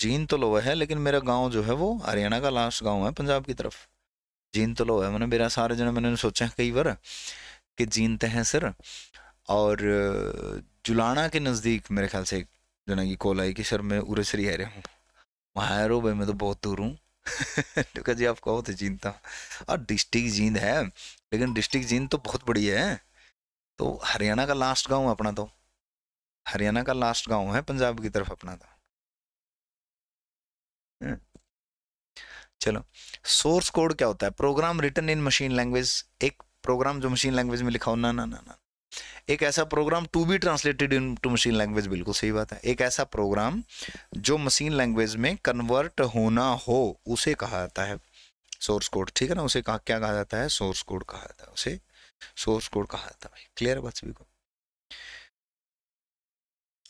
[SPEAKER 2] जीन तो लोवे है लेकिन मेरा गांव जो है वो हरियाणा का लास्ट गांव है पंजाब की तरफ जीन तो लो है मैंने मेरा सारे जन मैंने सोचा है कई बार कि जीनते हैं सर और जुलाना के नज़दीक मेरे ख्याल से एक जना की कॉल आई कि सर मैं उरेसरी आ रहा हूँ वहाँ रो भाई मैं तो बहुत दूर हूँ देखा तो जी आप कहो तो जींदता और डिस्ट्रिक्ट जींद है लेकिन डिस्ट्रिक्ट जींद तो बहुत बड़ी है तो हरियाणा का लास्ट गांव अपना तो हरियाणा का लास्ट गांव है पंजाब की तरफ अपना तो हम्म। चलो सोर्स कोड क्या होता है program written in machine language एक प्रोग्राम जो मशीन लैंग्वेज में लिखा हो ना ना ना ना एक ऐसा program to be translated into machine language बिल्कुल सही बात है एक ऐसा प्रोग्राम जो मशीन लैंग्वेज में कन्वर्ट होना हो उसे कहा जाता है सोर्स कोड ठीक है ना उसे कहा क्या कहा जाता है सोर्स कोड कहा जाता है उसे सोर्स कोड कहा जाता है क्लियर है बात सभी को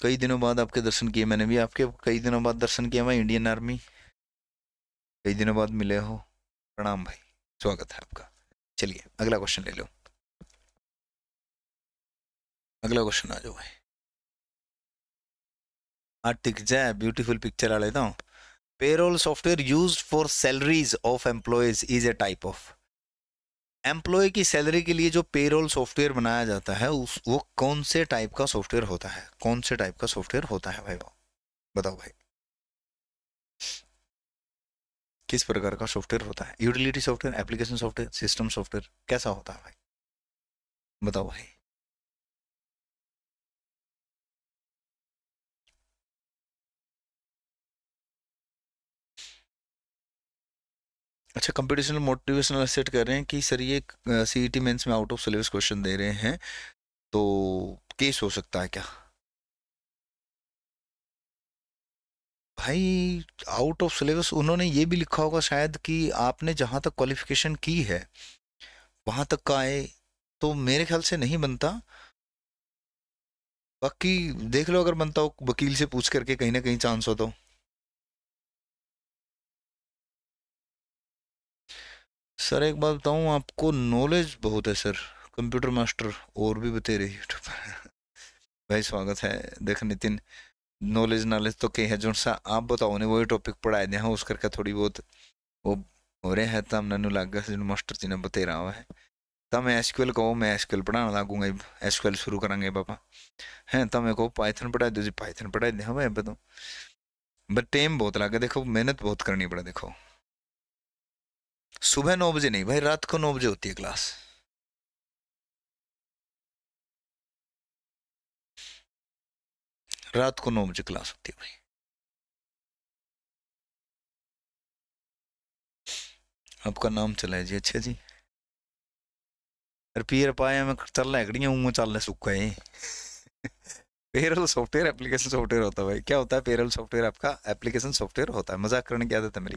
[SPEAKER 2] कई दिनों बाद आपके दर्शन किए मैंने भी आपके कई दिनों बाद दर्शन किया मैं इंडियन आर्मी कई दिनों बाद मिले हो प्रणाम भाई स्वागत है आपका
[SPEAKER 1] चलिए अगला क्वेश्चन ले लो अगला क्वेश्चन आ जाओ भाई हाँ ठीक जय ब्यूटीफुल पिक्चर आ लेता हूँ
[SPEAKER 2] payroll software use for salaries of employees is a type of employee की सैलरी के लिए जो पेरोल सॉफ्टवेयर बनाया जाता है उस वो कौन से टाइप का सॉफ्टवेयर होता है कौन से टाइप का सॉफ्टवेयर होता है भाई बताओ भाई
[SPEAKER 1] किस प्रकार का सॉफ्टवेयर होता है utility software application software system software कैसा होता है भाई बताओ भाई अच्छा कंपटीशनल मोटिवेशनल सेट कर रहे हैं कि सर
[SPEAKER 2] ये सीई टी मेन्स में आउट ऑफ सिलेबस क्वेश्चन दे रहे हैं तो केस हो सकता है क्या भाई आउट ऑफ सिलेबस उन्होंने ये भी लिखा होगा शायद कि आपने जहाँ तक क्वालिफिकेशन की है वहाँ तक का आए तो मेरे ख्याल से नहीं बनता
[SPEAKER 1] बाकी देख लो अगर बनता हो वकील से पूछ करके कहीं ना कहीं चांस हो तो सर एक बात बताऊँ आपको
[SPEAKER 2] नॉलेज बहुत है सर कंप्यूटर मास्टर और भी बतेरे रही यूट्यूब भाई स्वागत है देख नितिन नॉलेज नॉलेज तो कई है जो सा आप बताओ ने वही टॉपिक पढ़ाए दें हाँ उस करके थोड़ी बहुत वो हो रहा है तब लग गया जो मास्टर जी ने बतेरा हुआ है तो मैं एस क्यूएल कहो मैं एस क्यूएल पढ़ाने लागूंगा एस क्यूएल शुरू करांगे पापा है तो मैं कहो पाइथन पढ़ा दो जी पाइथन पढ़ाई दें हाँ भाई बताओ बट टाइम बहुत गया देखो
[SPEAKER 1] मेहनत बहुत करनी पड़े देखो सुबह नौ बजे नहीं भाई रात को नौ बजे होती है क्लास रात को नौ बजे क्लास होती है भाई आपका नाम चला जी अच्छा जी
[SPEAKER 2] अरे पीर पाया मैं चल रहा है मुँह चल रहा सूखा है पेरल सॉफ्टवेयर एप्लीकेशन सॉफ्टवेयर होता है भाई क्या होता है पेरल सॉफ्टवेयर आपका एप्लीकेशन सॉफ्टवेयर होता है मजाक करने की आदत है मेरी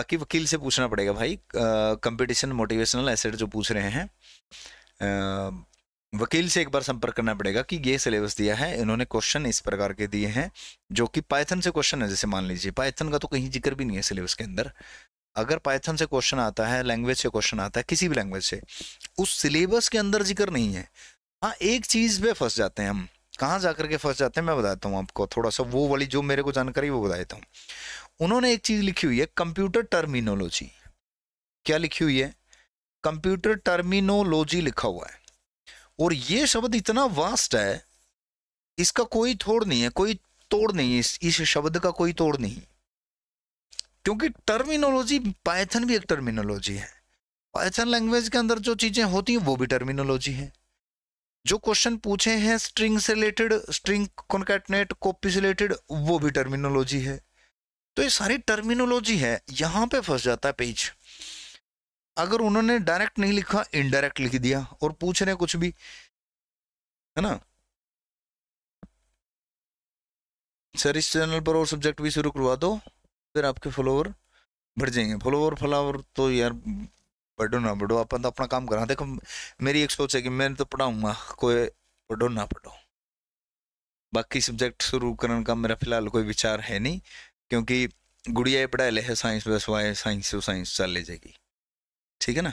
[SPEAKER 2] बाकी वकील से पूछना पड़ेगा भाई कंपटीशन मोटिवेशनल एसेट जो पूछ रहे हैं वकील से एक बार संपर्क करना पड़ेगा कि ये सिलेबस दिया है इन्होंने क्वेश्चन इस प्रकार के दिए हैं जो कि पाइथन से क्वेश्चन है जैसे मान लीजिए पाइथन का तो कहीं जिक्र भी नहीं है सिलेबस के अंदर अगर पाइथन से क्वेश्चन आता है लैंग्वेज से क्वेश्चन आता है किसी भी लैंग्वेज से उस सिलेबस के अंदर जिक्र नहीं है हाँ एक चीज़ पे फंस जाते हैं हम कहाँ जा के फंस जाते हैं मैं बताता हूँ आपको थोड़ा सा वो वाली जो मेरे को जानकारी वो बता देता हूँ उन्होंने एक चीज़ लिखी हुई है कंप्यूटर टर्मिनोलॉजी क्या लिखी हुई है कंप्यूटर टर्मिनोलॉजी लिखा हुआ है और ये शब्द इतना वास्ट है इसका कोई थोड़ नहीं है कोई तोड़ नहीं है इस, इस शब्द का कोई तोड़ नहीं क्योंकि टर्मिनोलॉजी पाइथन भी एक टर्मिनोलॉजी है पाइथन लैंग्वेज के अंदर जो चीज़ें होती हैं वो भी टर्मिनोलॉजी है जो क्वेश्चन पूछे हैं स्ट्रिंग से रिलेटेड स्ट्रिंग कॉन्केटनेट कॉपी से रिलेटेड वो भी टर्मिनोलॉजी है तो ये सारी टर्मिनोलॉजी है यहाँ पे फंस जाता है पेज अगर उन्होंने डायरेक्ट नहीं लिखा इनडायरेक्ट लिख दिया और पूछ रहे कुछ भी है ना सर इस चैनल पर और सब्जेक्ट भी शुरू करवा दो फिर आपके फॉलोवर बढ़ जाएंगे फॉलोवर फॉलोवर तो यार बढ़ो ना बढ़ो अपन तो अपना काम करा देखो मेरी एक सोच है कि मैं तो पढ़ाऊंगा कोई पढ़ो ना पढ़ो बाकी सब्जेक्ट शुरू करने का मेरा फिलहाल कोई विचार है नहीं क्योंकि गुड़िया पढ़ा ले है साइंस बस वाए साइंस साइंस चल ले जाएगी ठीक है ना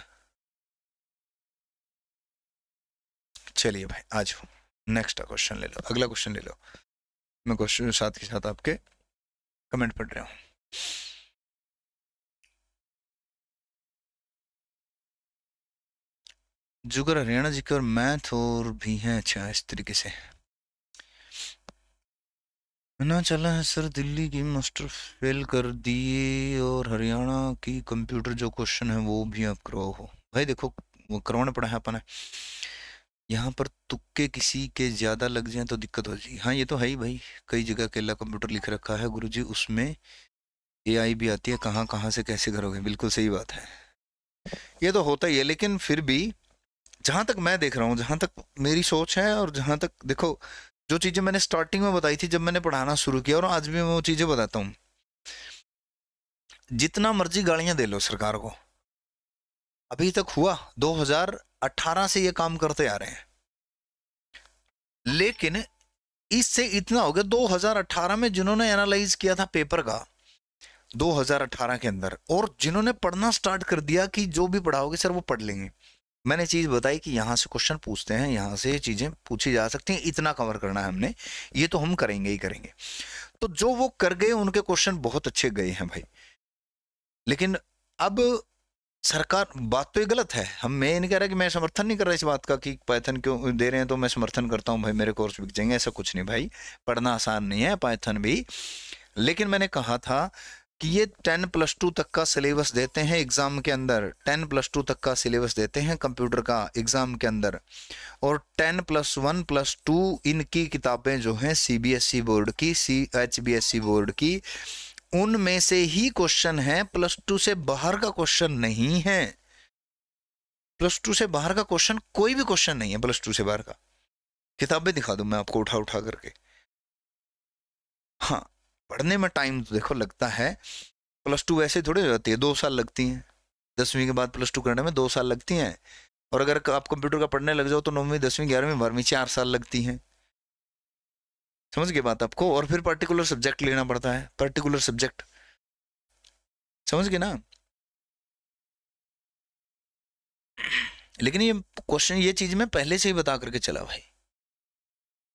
[SPEAKER 1] चलिए भाई आज नेक्स्ट क्वेश्चन ले लो अगला क्वेश्चन ले लो मैं क्वेश्चन साथ के साथ आपके कमेंट पढ़ रहा हूँ जुगर हरियाणा जी के और मैथ और भी हैं अच्छा इस तरीके से
[SPEAKER 2] ना चला है सर दिल्ली की मास्टर फेल कर दिए और हरियाणा की कंप्यूटर जो क्वेश्चन है वो भी आप करवाओ हो भाई देखो वो करवाना पड़ा है अपन यहाँ पर तुक्के किसी के ज़्यादा लग जाए तो दिक्कत हो जाएगी हाँ ये तो है ही भाई कई जगह अकेला कंप्यूटर लिख रखा है गुरुजी उसमें एआई भी आती है कहाँ कहाँ से कैसे करोगे बिल्कुल सही बात है ये तो होता ही है लेकिन फिर भी जहाँ तक मैं देख रहा हूँ जहाँ तक मेरी सोच है और जहाँ तक देखो जो चीज़ें मैंने स्टार्टिंग में बताई थी जब मैंने पढ़ाना शुरू किया और आज भी मैं वो चीज़ें बताता हूं जितना मर्जी गाड़ियां दे लो सरकार को अभी तक हुआ 2018 से ये काम करते आ रहे हैं लेकिन इससे इतना हो गया 2018 में जिन्होंने एनालाइज किया था पेपर का 2018 के अंदर और जिन्होंने पढ़ना स्टार्ट कर दिया कि जो भी पढ़ाओगे सर वो पढ़ लेंगे मैंने चीज़ बताई कि यहाँ से क्वेश्चन पूछते हैं यहाँ से चीज़ें पूछी जा सकती हैं इतना कवर करना है हमने ये तो हम करेंगे ही करेंगे तो जो वो कर गए उनके क्वेश्चन बहुत अच्छे गए हैं भाई लेकिन अब सरकार बात तो ये गलत है हम मैं नहीं कह रहा कि मैं समर्थन नहीं कर रहा इस बात का कि पैथन क्यों दे रहे हैं तो मैं समर्थन करता हूँ भाई मेरे कोर्स बिक जाएंगे ऐसा कुछ नहीं भाई पढ़ना आसान नहीं है पैथन भी लेकिन मैंने कहा था कि ये टेन प्लस टू तक का सिलेबस देते हैं एग्ज़ाम के अंदर टेन प्लस टू तक का सिलेबस देते हैं कंप्यूटर का एग्ज़ाम के अंदर और ten plus one plus two इनकी किताबें जो हैं सीबीएसई बोर्ड e की सी एचबीएसई बोर्ड की उनमें से ही क्वेश्चन है प्लस टू से बाहर का क्वेश्चन नहीं है प्लस टू से बाहर का क्वेश्चन कोई भी क्वेश्चन नहीं है प्लस टू से बाहर का किताबें दिखा दूं मैं आपको उठा उठा करके हाँ पढ़ने में टाइम तो देखो लगता है प्लस टू वैसे थोड़ी हो जाती है दो साल लगती हैं दसवीं के बाद प्लस टू करने में दो साल लगती हैं और अगर आप कंप्यूटर का पढ़ने लग जाओ तो नौवीं दसवीं ग्यारहवीं बारहवीं चार साल लगती हैं
[SPEAKER 1] समझ गए बात आपको और फिर पर्टिकुलर सब्जेक्ट लेना पड़ता है पर्टिकुलर सब्जेक्ट समझ गए ना लेकिन ये क्वेश्चन ये चीज मैं पहले से ही बता करके चला भाई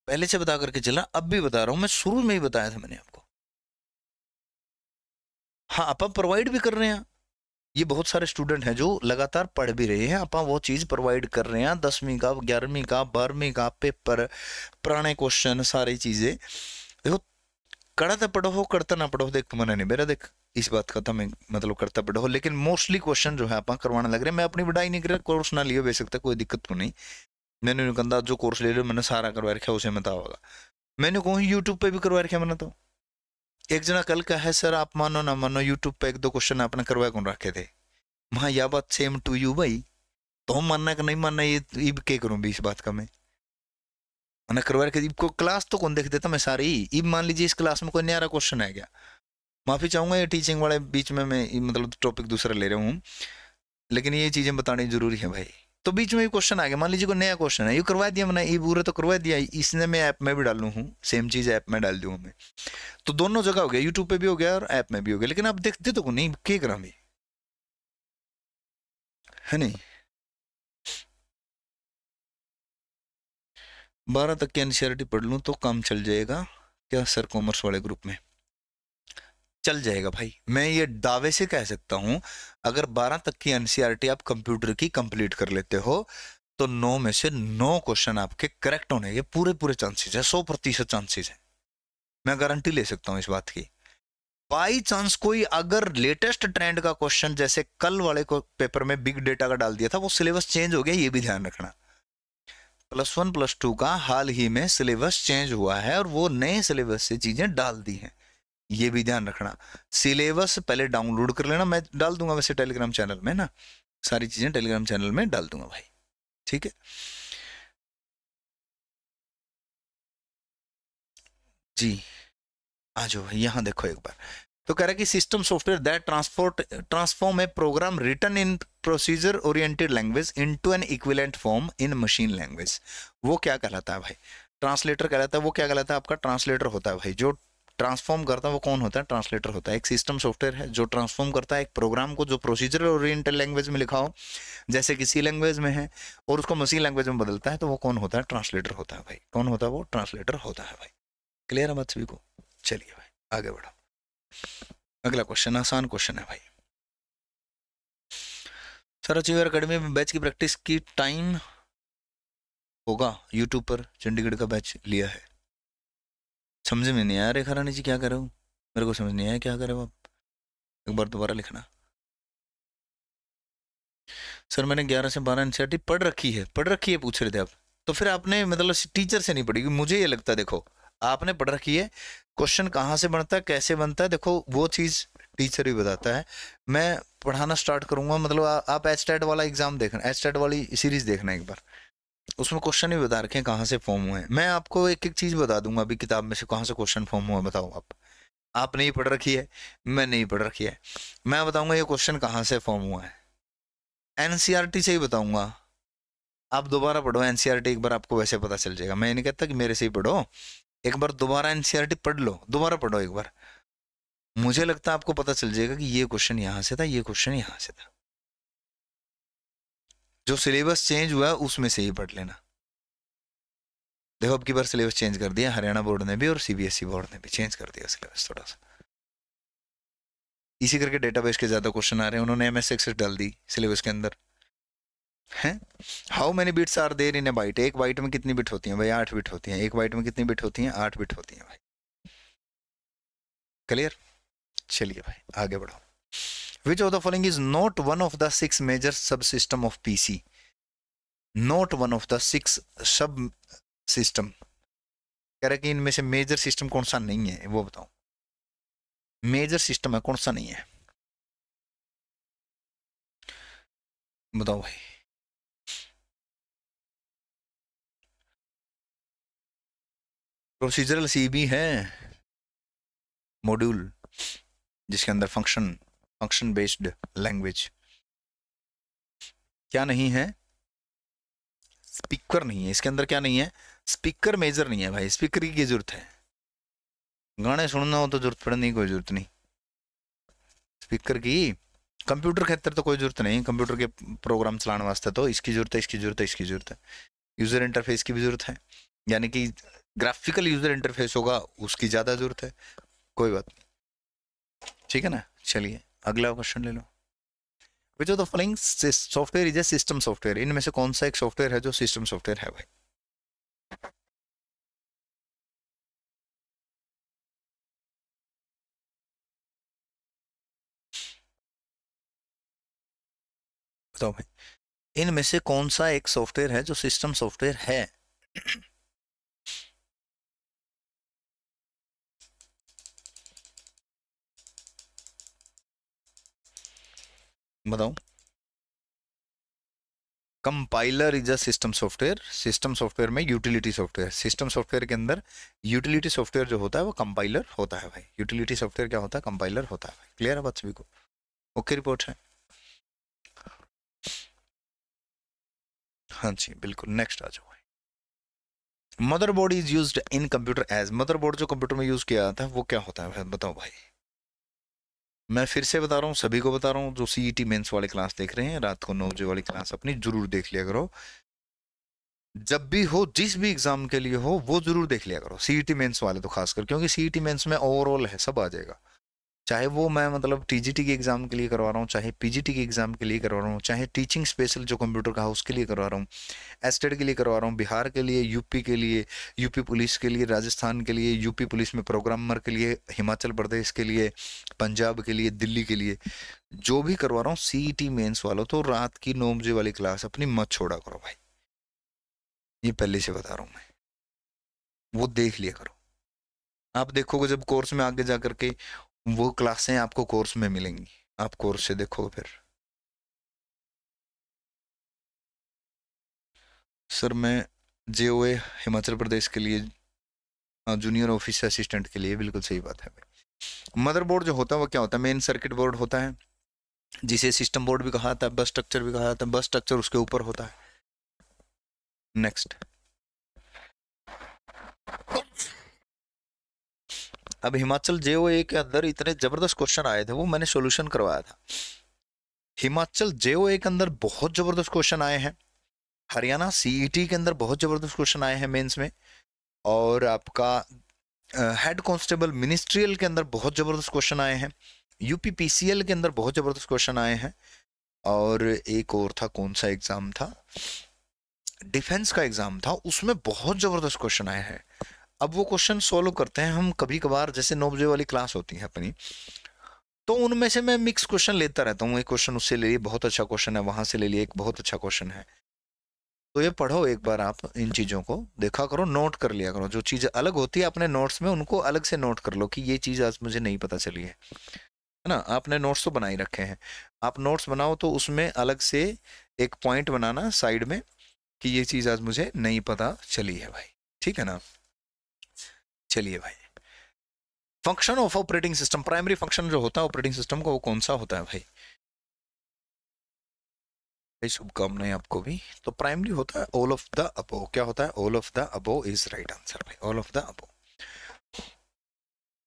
[SPEAKER 1] पहले
[SPEAKER 2] से बता करके चला अब भी बता रहा हूं मैं शुरू में ही बताया था मैंने आपको हाँ आप प्रोवाइड भी कर रहे हैं ये बहुत सारे स्टूडेंट हैं जो लगातार पढ़ भी रहे हैं आप वो चीज़ प्रोवाइड कर रहे हैं दसवीं का ग्यारहवीं का बारहवीं का पेपर पुराने क्वेश्चन सारी चीज़ें देखो कड़ा तो पढ़ो कड़ता करता ना पढ़ो देख मना नहीं मेरा देख इस बात का तो मैं मतलब करता पड़ा हो लेकिन मोस्टली क्वेश्चन जो है आप करवाने लग रहे हैं मैं अपनी बढ़ाई नहीं कर रहा कोर्स ना लियो बेच सकता कोई दिक्कत तो नहीं मैंने कहता जो कोर्स ले रहे हो मैंने सारा करवा रखा उसे मैं होगा मैंने कहूँ यूट्यूब पर भी करवा रखा मैंने तो एक जना कल का है सर आप मानो ना मानो यूट्यूब पे एक दो क्वेश्चन आपने करवाए कौन रखे थे महा यह बात सेम टू यू भाई तो हम मानना कि नहीं मानना ये ये तो के करूँ भी इस बात का मैं मैंने करवा रखे को क्लास तो कौन देख देता मैं सारी इब मान लीजिए इस क्लास में कोई न्यारा क्वेश्चन है क्या माफ़ी चाहूंगा ये टीचिंग वाले बीच में मैं मतलब टॉपिक दूसरा ले रहा हूँ लेकिन ये चीज़ें बतानी ज़रूरी है भाई तो बीच में भी क्वेश्चन आ गया मान लीजिए कोई नया क्वेश्चन है ये करवा दिया मैंने ये पूरा तो करवा दिया इसने मैं ऐप में भी डालू हूँ सेम चीज़ ऐप में डाल दूँ मैं तो दोनों जगह हो गया यूट्यूब पे भी हो गया और ऐप में भी हो गया लेकिन
[SPEAKER 1] आप देखते तो नहीं के करा भाई है नहीं बारह तक की एनसीआरटी पढ़
[SPEAKER 2] लूँ तो काम चल जाएगा क्या सर कॉमर्स वाले ग्रुप में चल जाएगा भाई मैं ये दावे से कह सकता हूँ अगर 12 तक की एनसीईआरटी e आप कंप्यूटर की कंप्लीट कर लेते हो तो नौ में से नौ क्वेश्चन आपके करेक्ट होने ये पूरे पूरे चांसेस है सौ प्रतिशत चांसेस है मैं गारंटी ले सकता हूँ इस बात की बाई चांस कोई अगर लेटेस्ट ट्रेंड का क्वेश्चन जैसे कल वाले को पेपर में बिग डेटा का डाल दिया था वो सिलेबस चेंज हो गया ये भी ध्यान रखना प्लस वन प्लस टू का हाल ही में सिलेबस चेंज हुआ है और वो नए सिलेबस से चीजें डाल दी हैं ये भी ध्यान रखना सिलेबस पहले डाउनलोड कर लेना मैं डाल दूंगा वैसे टेलीग्राम चैनल में ना सारी चीजें टेलीग्राम चैनल में
[SPEAKER 1] डाल दूंगा भाई ठीक है जी आ जाओ यहां देखो एक बार तो कह रहा है कि system
[SPEAKER 2] software that transport transform a program written in procedure oriented language into an equivalent form in machine language वो क्या कहलाता है भाई ट्रांसलेटर कहलाता है वो क्या कहलाता है आपका ट्रांसलेटर होता है भाई जो ट्रांसफॉर्म करता है वो कौन होता है ट्रांसलेटर होता है एक सिस्टम सॉफ्टवेयर है जो ट्रांसफॉर्म करता है एक प्रोग्राम को जो प्रोसीजरल ओरिएंटेड लैंग्वेज में लिखा हो जैसे किसी लैंग्वेज में है और उसको मसीन लैंग्वेज में बदलता है तो वो कौन होता है ट्रांसलेटर होता है भाई कौन होता है वो ट्रांसलेटर होता है भाई क्लियर है बात सभी को चलिए भाई आगे बढ़ाओ अगला क्वेश्चन आसान क्वेश्चन है भाई सर अचीवर अकेडमी में बैच की प्रैक्टिस की टाइम होगा यूट्यूब पर चंडीगढ़ का बैच लिया है
[SPEAKER 1] समझ में नहीं आया रेखा रानी जी क्या कर रहे हो मेरे को समझ नहीं आया क्या कर रहे हो आप एक बार दोबारा लिखना सर मैंने ग्यारह से
[SPEAKER 2] बारह एनसीआरटी e पढ़ रखी है पढ़ रखी है पूछ रहे थे आप तो फिर आपने मतलब टीचर से नहीं पढ़ी मुझे ये लगता है देखो आपने पढ़ रखी है क्वेश्चन कहाँ से बनता है कैसे बनता है देखो वो चीज़ टीचर ही बताता है मैं पढ़ाना स्टार्ट करूंगा मतलब आ, आप एच वाला एग्जाम देखना एच वाली सीरीज देखना एक बार उसमें क्वेश्चन ही बता रखे हैं कहाँ से फॉर्म हुए हैं मैं आपको एक एक चीज़ बता दूंगा अभी किताब में से कहाँ से क्वेश्चन फॉर्म हुआ बताओ आप आप नहीं पढ़ रखी है मैं नहीं पढ़ रखी है मैं बताऊंगा ये क्वेश्चन कहाँ से फॉर्म हुआ है एन e से ही बताऊंगा आप दोबारा पढ़ो एन e एक बार आपको वैसे पता चल जाएगा मैं नहीं कहता कि मेरे से ही पढ़ो एक बार दोबारा एन e पढ़ लो दोबारा पढ़ो एक बार मुझे लगता है आपको पता चल जाएगा कि ये क्वेश्चन यहाँ से था ये क्वेश्चन यहाँ से था जो सिलेबस चेंज हुआ उसमें से ही पढ़ लेना देखो अब की बार सिलेबस चेंज कर दिया हरियाणा बोर्ड ने भी और सीबीएसई बोर्ड e ने भी चेंज कर दिया सिलेबस थोड़ा सा इसी करके डेटाबेस के ज़्यादा क्वेश्चन आ रहे हैं उन्होंने एम एस एक्सेस डाल दी सिलेबस के अंदर हैं how many bits are there in a byte एक बाइट में कितनी बिट होती हैं भाई आठ बिट होती हैं एक बाइट में कितनी बिट होती हैं आठ बिट होती हैं भाई क्लियर चलिए भाई आगे बढ़ो Which of the following is not one of the six major subsystem of PC? Not one of the six sub system
[SPEAKER 1] कह रहे कि इनमें से मेजर सिस्टम कौन सा नहीं है वो बताओ मेजर सिस्टम है कौन सा नहीं है बताओ भाई प्रोसीजरल सी भी है मॉड्यूल जिसके अंदर
[SPEAKER 2] फंक्शन फंक्शन बेस्ड लैंग्वेज क्या नहीं है स्पीकर नहीं है इसके अंदर क्या नहीं है स्पीकर मेजर नहीं है भाई स्पीकर की जरूरत है गाने सुनना हो तो जरूरत पड़ने की कोई जरूरत नहीं स्पीकर की कंप्यूटर खेतर तो कोई जरूरत नहीं कंप्यूटर के प्रोग्राम चलाने वास्ते तो इसकी जरूरत है इसकी जरूरत है इसकी जरूरत है यूजर इंटरफेस की भी जरूरत है यानी कि ग्राफिकल यूजर इंटरफेस होगा उसकी ज्यादा जरूरत है कोई बात नहीं ठीक है ना चलिए अगला क्वेश्चन ले लो which of the following software is a system software
[SPEAKER 1] इनमें से कौन सा एक सॉफ्टवेयर है जो सिस्टम सॉफ्टवेयर है भाई बताओ भाई इनमें से कौन सा एक सॉफ्टवेयर है जो सिस्टम सॉफ्टवेयर है बताऊं
[SPEAKER 2] compiler is a system software system software में यूटिलिटी सॉफ्टवेयर सिस्टम सॉफ्टवेयर के अंदर यूटिलिटी सॉफ्टवेयर जो होता है वो कंपाइलर होता है भाई यूटिलिटी सॉफ्टवेयर क्या होता है कंपाइलर होता है क्लियर
[SPEAKER 1] है बात सभी को ओके रिपोर्ट है हाँ जी बिल्कुल नेक्स्ट आ जाओ motherboard is used in
[SPEAKER 2] computer as motherboard जो कंप्यूटर में यूज किया जाता है वो क्या होता है बताओ भाई मैं फिर से बता रहा हूँ सभी को बता रहा हूँ जो सी ई टी वाले क्लास देख रहे हैं रात को नौ बजे वाली क्लास अपनी जरूर देख लिया करो जब भी हो जिस भी एग्जाम के लिए हो वो जरूर देख लिया करो सी ई टी वाले तो खासकर क्योंकि सी ई टी में ओवरऑल है सब आ जाएगा चाहे वो मैं मतलब टीजीटी के एग्ज़ाम के लिए करवा रहा हूँ चाहे पीजीटी के एग्ज़ाम के लिए करवा रहा हूँ चाहे टीचिंग स्पेशल जो कंप्यूटर का है उसके लिए करवा रहा हूँ एस्टेट के लिए करवा रहा हूँ बिहार के लिए यूपी के लिए यूपी पुलिस के लिए राजस्थान के लिए यूपी पुलिस में प्रोग्रामर के लिए हिमाचल प्रदेश के लिए पंजाब के लिए दिल्ली के लिए जो भी करवा रहा हूँ सी ई मेन्स वालों तो रात की नौ बजे वाली क्लास अपनी मत छोड़ा करो भाई ये पहले से बता रहा हूँ मैं वो देख लिया करो आप देखोगे जब कोर्स में आगे जा करके वो क्लासें आपको कोर्स
[SPEAKER 1] में मिलेंगी आप कोर्स से देखो फिर सर मैं जे ओ हिमाचल प्रदेश के लिए
[SPEAKER 2] जूनियर ऑफिस असिस्टेंट के लिए बिल्कुल सही बात है मदर मदरबोर्ड जो होता है वो क्या होता है मेन सर्किट बोर्ड होता है जिसे सिस्टम बोर्ड भी कहा जाता है बस स्ट्रक्चर भी कहा जाता है बस स्ट्रक्चर उसके ऊपर होता है नेक्स्ट अब हिमाचल जे के अंदर इतने ज़बरदस्त क्वेश्चन आए थे वो मैंने सोल्यूशन करवाया था हिमाचल जे के अंदर बहुत ज़बरदस्त क्वेश्चन आए हैं हरियाणा सी e के अंदर बहुत ज़बरदस्त क्वेश्चन आए हैं मेंस में और आपका हेड कांस्टेबल मिनिस्ट्रियल के अंदर बहुत ज़बरदस्त क्वेश्चन आए हैं यूपीपीसीएल के अंदर बहुत ज़बरदस्त क्वेश्चन आए हैं और एक और था कौन सा एग्ज़ाम था डिफेंस का एग्ज़ाम था उसमें बहुत ज़बरदस्त क्वेश्चन आए हैं अब वो क्वेश्चन सॉल्व करते हैं हम कभी कभार जैसे नौ बजे वाली क्लास होती है अपनी तो उनमें से मैं मिक्स क्वेश्चन लेता रहता हूँ एक क्वेश्चन उससे ले लिए बहुत अच्छा क्वेश्चन है वहां से ले लिए एक बहुत अच्छा क्वेश्चन है तो ये पढ़ो एक बार आप इन चीज़ों को देखा करो नोट कर लिया करो जो चीज़ अलग होती है अपने नोट्स में उनको अलग से नोट कर लो कि ये चीज़ आज मुझे नहीं पता चली है है ना आपने नोट्स तो बनाई रखे हैं आप नोट्स बनाओ तो उसमें अलग से एक पॉइंट बनाना साइड में कि ये चीज़ आज मुझे नहीं पता चली है भाई ठीक है ना चलिए भाई function of operating system primary function जो होता है ऑपरेटिंग सिस्टम का वो कौन सा होता है भाई भाई शुभकामनाएं आपको भी तो प्राइमरी होता है ऑल ऑफ द अबो क्या होता है all of the above is right answer भाई ऑल ऑफ द अबो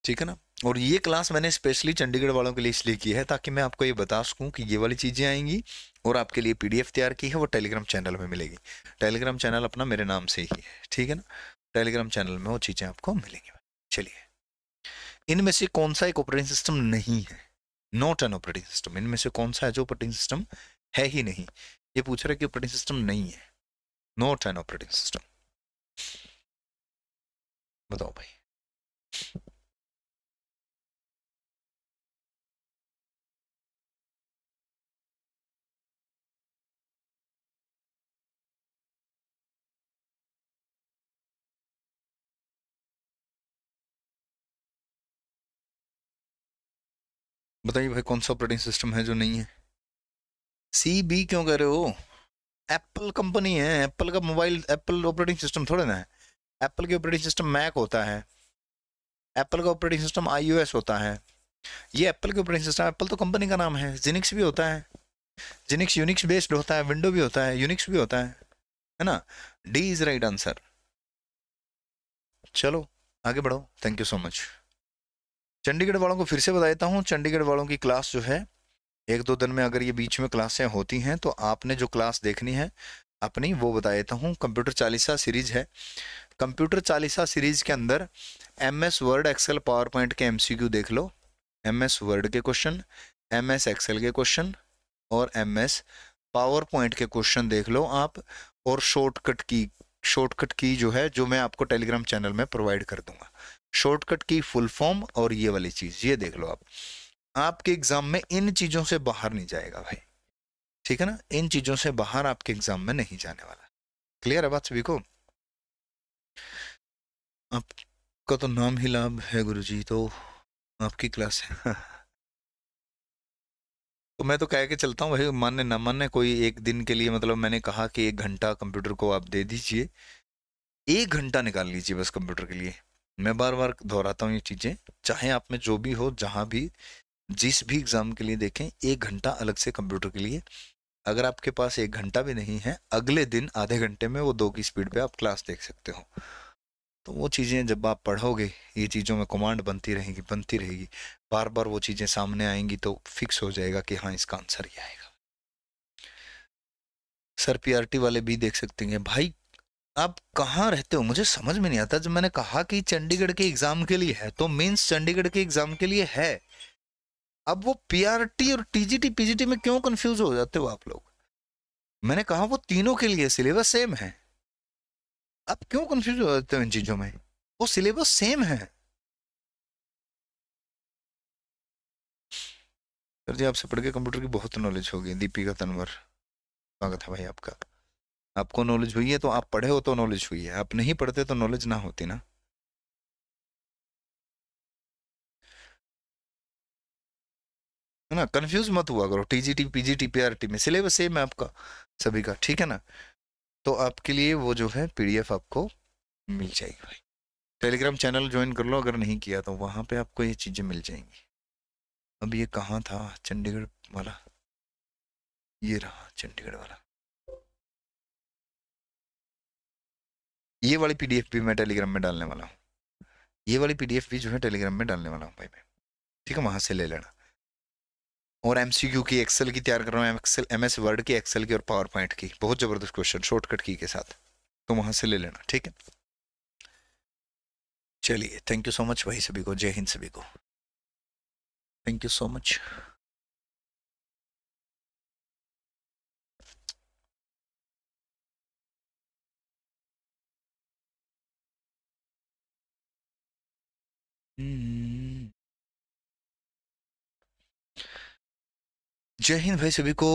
[SPEAKER 2] ठीक है ना और ये क्लास मैंने स्पेशली चंडीगढ़ वालों के लिए इसलिए की है ताकि मैं आपको ये बता सकूं कि ये वाली चीज़ें आएंगी और आपके लिए पीडीएफ तैयार की है वो टेलीग्राम चैनल में मिलेगी टेलीग्राम चैनल अपना मेरे नाम से ही है ठीक है ना टेलीग्राम चैनल में वो चीज़ें आपको मिलेंगी चलिए इनमें से कौन सा एक ऑपरेटिंग सिस्टम नहीं है नॉट एन ऑपरेटिंग सिस्टम इनमें से कौन सा है जो ऑपरेटिंग सिस्टम है ही नहीं ये पूछ रहा है कि ऑपरेटिंग सिस्टम
[SPEAKER 1] नहीं है नॉट एन ऑपरेटिंग सिस्टम बताओ भाई बताइए भाई कौन सा ऑपरेटिंग सिस्टम है जो नहीं है सी बी क्यों कह रहे हो
[SPEAKER 2] एप्पल कंपनी है एप्पल का मोबाइल एप्पल ऑपरेटिंग सिस्टम थोड़े ना है एप्पल के ऑपरेटिंग सिस्टम मैक होता है एप्पल का ऑपरेटिंग सिस्टम आई होता है ये एप्पल के ऑपरेटिंग सिस्टम एप्पल तो कंपनी का नाम है जिनिक्स भी होता है जिनिक्स यूनिक्स बेस्ड होता है विंडो भी होता है यूनिक्स भी होता है है ना डी इज राइट आंसर चलो आगे बढ़ो thank you so much Chandigarh वालों को फिर से बता देता हूँ चंडीगढ़ वालों की क्लास जो है एक दो दिन में अगर ये बीच में क्लासें होती हैं तो आपने जो क्लास देखनी है अपनी वो बता देता हूँ कंप्यूटर चालीसा सीरीज है कंप्यूटर चालीसा सीरीज के अंदर M S Word Excel PowerPoint के एम सी क्यू देख लो एम एस वर्ड के क्वेश्चन एम एस एक्सेल के क्वेश्चन और एम एस पावर पॉइंट के क्वेश्चन देख लो आप और शॉर्टकट की शॉर्टकट की जो है जो मैं आपको टेलीग्राम चैनल में प्रोवाइड कर दूंगा शॉर्टकट की फुल फॉर्म और ये वाली चीज ये देख लो आप आपके एग्जाम में इन चीजों से बाहर नहीं जाएगा भाई ठीक है ना इन चीजों से बाहर आपके एग्जाम में
[SPEAKER 1] नहीं जाने वाला
[SPEAKER 2] क्लियर है बात सभी को आपका तो नाम ही लाभ है गुरु जी तो आपकी क्लास है तो मैं तो कह के चलता हूँ भाई मानने ना मानने कोई एक दिन के लिए मतलब मैंने कहा कि एक घंटा कंप्यूटर को आप दे दीजिए एक घंटा निकाल लीजिए बस कंप्यूटर के लिए मैं बार बार दोहराता हूँ ये चीज़ें चाहे आप में जो भी हो जहाँ भी जिस भी एग्ज़ाम के लिए देखें एक घंटा अलग से कंप्यूटर के लिए अगर आपके पास एक घंटा भी नहीं है अगले दिन आधे घंटे में वो दो की स्पीड पे आप क्लास देख सकते हो तो वो चीज़ें जब आप पढ़ोगे ये चीज़ों में कमांड बनती रहेगी बनती रहेगी बार बार वो चीज़ें सामने आएंगी तो फिक्स हो जाएगा कि हाँ इसका आंसर ही आएगा सर पीआरटी वाले भी देख सकते हैं भाई आप कहाँ रहते हो मुझे समझ में नहीं आता जब मैंने कहा कि चंडीगढ़ के एग्जाम के लिए है तो मीन्स चंडीगढ़ के एग्जाम के लिए है अब वो पीआरटी और टीजीटी पीजीटी में क्यों कंफ्यूज हो जाते हो आप लोग मैंने कहा वो तीनों
[SPEAKER 1] के लिए सिलेबस सेम है आप क्यों कंफ्यूज हो जाते हो इन चीजों में वो सिलेबस सेम है सर जी आपसे पढ़ के कंप्यूटर की बहुत नॉलेज होगी दीपिका तनवर स्वागत है भाई आपका आपको नॉलेज हुई है तो आप पढ़े हो तो नॉलेज हुई है आप नहीं पढ़ते तो नॉलेज ना होती ना है ना कंफ्यूज मत हुआ करो T T T G G P P R T में सिलेबस सेम है आपका सभी का ठीक है ना
[SPEAKER 2] तो आपके लिए वो जो है पीडीएफ आपको मिल जाएगी भाई टेलीग्राम चैनल ज्वाइन कर लो अगर नहीं किया तो वहां पे आपको ये चीजें मिल जाएंगी अब ये कहाँ
[SPEAKER 1] था चंडीगढ़ वाला ये रहा चंडीगढ़ वाला ये
[SPEAKER 2] वाली पी भी
[SPEAKER 1] मैं टेलीग्राम में डालने वाला हूँ
[SPEAKER 2] ये वाली पी भी जो है टेलीग्राम में डालने वाला हूँ भाई मैं ठीक है वहाँ से ले लेना और एम की एक्सेल की तैयार कर रहा हूँ एक्सेल एम एस वर्ड की एक्सेल की और पावर पॉइंट की बहुत ज़बरदस्त क्वेश्चन शॉर्टकट की के साथ तो वहाँ से ले लेना ठीक है
[SPEAKER 1] चलिए थैंक यू सो मच भाई सभी को जय हिंद सभी को थैंक यू सो मच जय हिंद भाई सभी को